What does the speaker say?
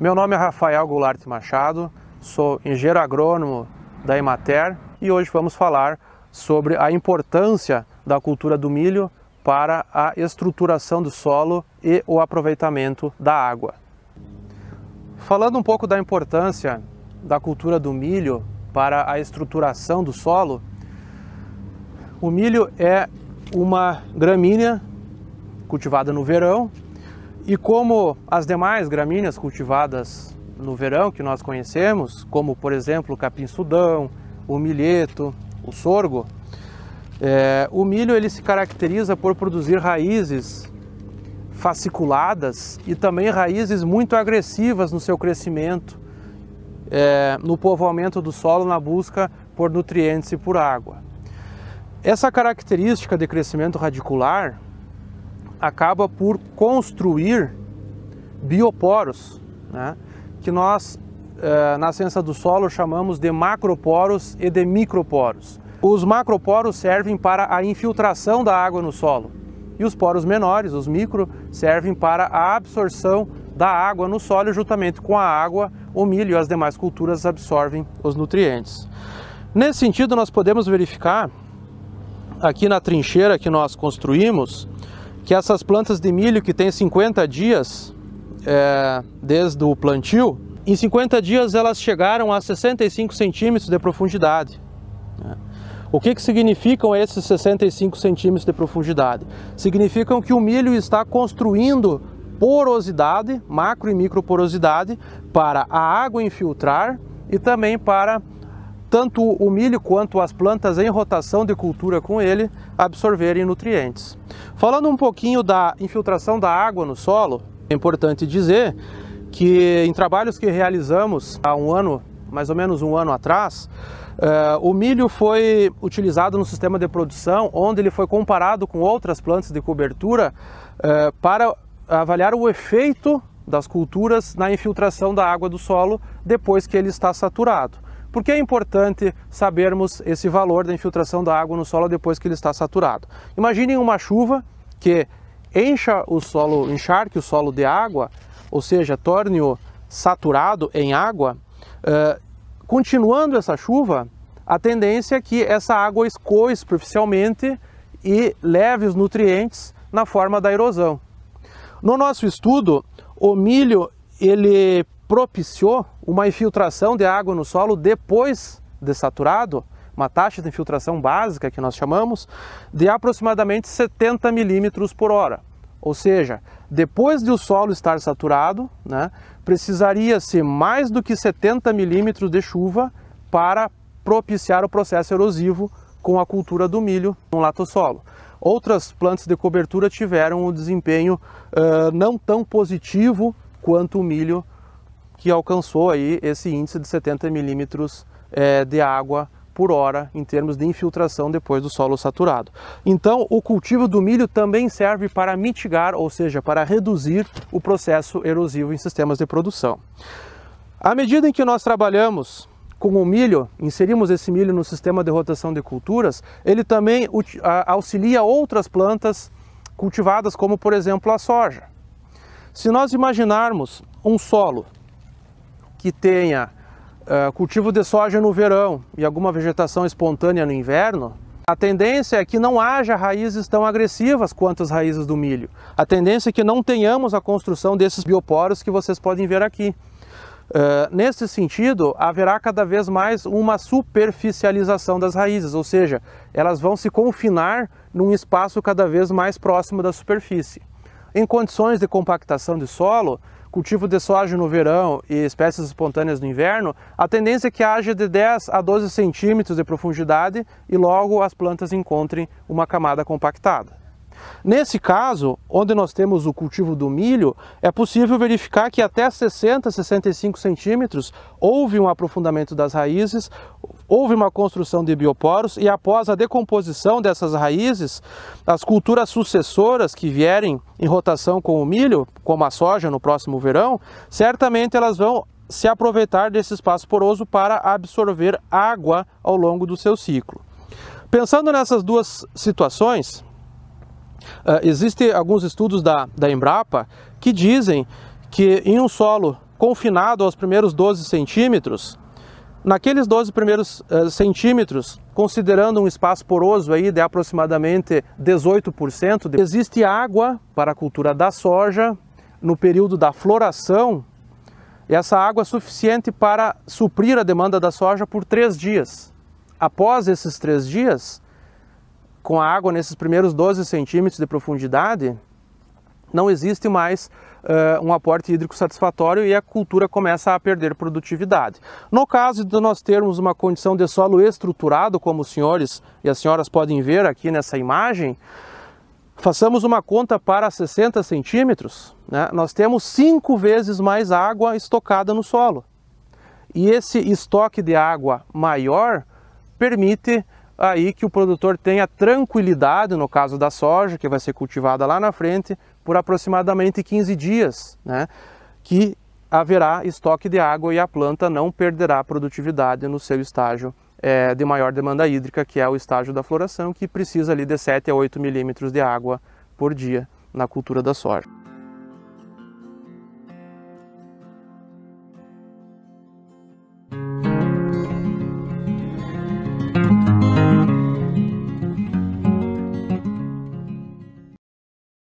Meu nome é Rafael Goulart Machado, sou engenheiro agrônomo da Emater e hoje vamos falar sobre a importância da cultura do milho para a estruturação do solo e o aproveitamento da água. Falando um pouco da importância da cultura do milho para a estruturação do solo, o milho é uma gramínea cultivada no verão e como as demais gramíneas cultivadas no verão que nós conhecemos, como por exemplo o capim-sudão, o milheto, o sorgo, é, o milho ele se caracteriza por produzir raízes fasciculadas e também raízes muito agressivas no seu crescimento, é, no povoamento do solo na busca por nutrientes e por água. Essa característica de crescimento radicular acaba por construir bioporos, né, que nós eh, na ciência do solo chamamos de macroporos e de microporos. Os macroporos servem para a infiltração da água no solo e os poros menores, os micro, servem para a absorção da água no solo juntamente com a água, o milho e as demais culturas absorvem os nutrientes. Nesse sentido, nós podemos verificar aqui na trincheira que nós construímos que essas plantas de milho que tem 50 dias é, desde o plantio, em 50 dias elas chegaram a 65 centímetros de profundidade. Né? O que, que significam esses 65 centímetros de profundidade? Significam que o milho está construindo porosidade, macro e micro porosidade para a água infiltrar e também para tanto o milho quanto as plantas em rotação de cultura com ele absorverem nutrientes. Falando um pouquinho da infiltração da água no solo, é importante dizer que em trabalhos que realizamos há um ano, mais ou menos um ano atrás, Uh, o milho foi utilizado no sistema de produção, onde ele foi comparado com outras plantas de cobertura uh, para avaliar o efeito das culturas na infiltração da água do solo depois que ele está saturado. Por que é importante sabermos esse valor da infiltração da água no solo depois que ele está saturado? Imaginem uma chuva que encha o solo, encharque o solo de água, ou seja, torne-o saturado em água. Eh, continuando essa chuva, a tendência é que essa água escoe superficialmente e leve os nutrientes na forma da erosão. No nosso estudo, o milho ele propiciou uma infiltração de água no solo depois de saturado, uma taxa de infiltração básica que nós chamamos, de aproximadamente 70 milímetros por hora. Ou seja, depois de o solo estar saturado, né, precisaria-se mais do que 70 milímetros de chuva para propiciar o processo erosivo com a cultura do milho no latossolo. Outras plantas de cobertura tiveram um desempenho uh, não tão positivo quanto o milho que alcançou aí esse índice de 70 milímetros é, de água por hora em termos de infiltração depois do solo saturado. Então, o cultivo do milho também serve para mitigar, ou seja, para reduzir o processo erosivo em sistemas de produção. À medida em que nós trabalhamos com o milho, inserimos esse milho no sistema de rotação de culturas, ele também auxilia outras plantas cultivadas, como por exemplo a soja. Se nós imaginarmos um solo que tenha uh, cultivo de soja no verão e alguma vegetação espontânea no inverno, a tendência é que não haja raízes tão agressivas quanto as raízes do milho. A tendência é que não tenhamos a construção desses bioporos que vocês podem ver aqui. Uh, nesse sentido, haverá cada vez mais uma superficialização das raízes, ou seja, elas vão se confinar num espaço cada vez mais próximo da superfície. Em condições de compactação de solo, cultivo de soja no verão e espécies espontâneas no inverno, a tendência é que haja de 10 a 12 centímetros de profundidade e logo as plantas encontrem uma camada compactada. Nesse caso, onde nós temos o cultivo do milho, é possível verificar que até 60, 65 centímetros houve um aprofundamento das raízes, houve uma construção de bioporos e após a decomposição dessas raízes, as culturas sucessoras que vierem em rotação com o milho, como a soja no próximo verão, certamente elas vão se aproveitar desse espaço poroso para absorver água ao longo do seu ciclo. Pensando nessas duas situações, Uh, Existem alguns estudos da, da Embrapa que dizem que em um solo confinado aos primeiros 12 centímetros, naqueles 12 primeiros uh, centímetros, considerando um espaço poroso aí de aproximadamente 18%, de... existe água para a cultura da soja no período da floração, essa água é suficiente para suprir a demanda da soja por três dias. Após esses três dias, com a água nesses primeiros 12 centímetros de profundidade, não existe mais uh, um aporte hídrico satisfatório e a cultura começa a perder produtividade. No caso de nós termos uma condição de solo estruturado, como os senhores e as senhoras podem ver aqui nessa imagem, façamos uma conta para 60 centímetros, né? nós temos cinco vezes mais água estocada no solo. E esse estoque de água maior permite aí que o produtor tenha tranquilidade, no caso da soja, que vai ser cultivada lá na frente, por aproximadamente 15 dias, né? que haverá estoque de água e a planta não perderá produtividade no seu estágio é, de maior demanda hídrica, que é o estágio da floração, que precisa ali de 7 a 8 milímetros de água por dia na cultura da soja.